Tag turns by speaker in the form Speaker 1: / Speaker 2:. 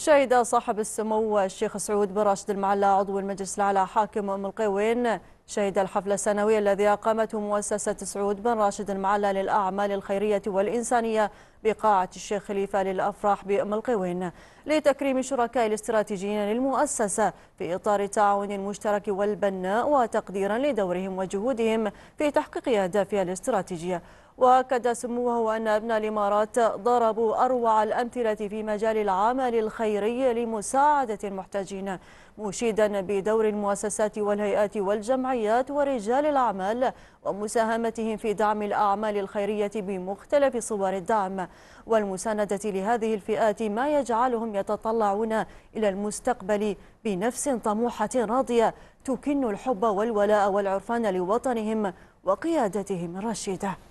Speaker 1: شهد صاحب السمو الشيخ سعود بن راشد المعلى عضو المجلس الأعلى حاكم أم القيوين شهد الحفل السنوي الذي أقامته مؤسسة سعود بن راشد المعلى للأعمال الخيرية والإنسانية بقاعة الشيخ خليفة للأفراح بأم القيوين لتكريم الشركاء الاستراتيجيين للمؤسسة في إطار التعاون المشترك والبناء وتقديرا لدورهم وجهودهم في تحقيق أهدافها الاستراتيجية وأكد سموه أن أبناء الإمارات ضربوا أروع الأمثلة في مجال العمل الخيري لمساعدة المحتاجين مشيدا بدور المؤسسات والهيئات والجمعيات ورجال الأعمال ومساهمتهم في دعم الأعمال الخيرية بمختلف صور الدعم والمساندة لهذه الفئات ما يجعلهم يتطلعون إلى المستقبل بنفس طموحة راضية تكن الحب والولاء والعرفان لوطنهم وقيادتهم الرشيده